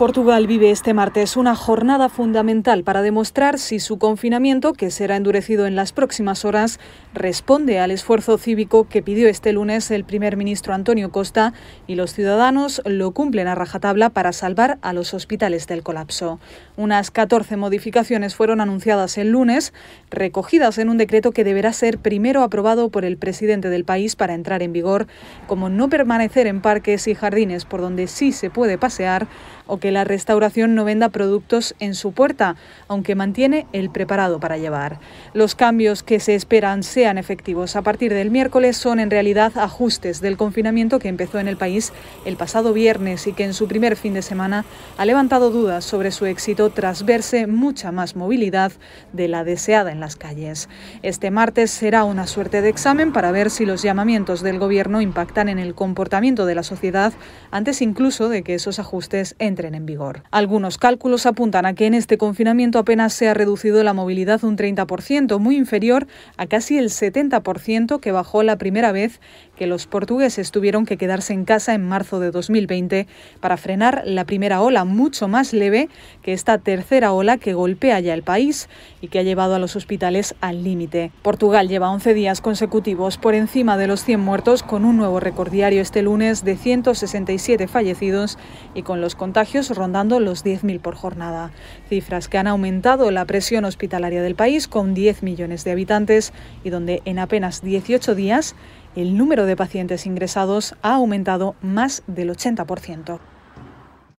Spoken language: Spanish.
Portugal vive este martes una jornada fundamental para demostrar si su confinamiento, que será endurecido en las próximas horas, responde al esfuerzo cívico que pidió este lunes el primer ministro Antonio Costa y los ciudadanos lo cumplen a rajatabla para salvar a los hospitales del colapso. Unas 14 modificaciones fueron anunciadas el lunes, recogidas en un decreto que deberá ser primero aprobado por el presidente del país para entrar en vigor, como no permanecer en parques y jardines por donde sí se puede pasear o que la restauración no venda productos en su puerta, aunque mantiene el preparado para llevar. Los cambios que se esperan sean efectivos a partir del miércoles son en realidad ajustes del confinamiento que empezó en el país el pasado viernes y que en su primer fin de semana ha levantado dudas sobre su éxito tras verse mucha más movilidad de la deseada en las calles. Este martes será una suerte de examen para ver si los llamamientos del gobierno impactan en el comportamiento de la sociedad antes incluso de que esos ajustes entren en vigor. Algunos cálculos apuntan a que en este confinamiento apenas se ha reducido la movilidad un 30%, muy inferior a casi el 70% que bajó la primera vez que los portugueses tuvieron que quedarse en casa en marzo de 2020 para frenar la primera ola mucho más leve que esta tercera ola que golpea ya el país y que ha llevado a los hospitales al límite. Portugal lleva 11 días consecutivos por encima de los 100 muertos con un nuevo record diario este lunes de 167 fallecidos y con los contagios rondando los 10.000 por jornada, cifras que han aumentado la presión hospitalaria del país con 10 millones de habitantes y donde en apenas 18 días el número de pacientes ingresados ha aumentado más del 80%.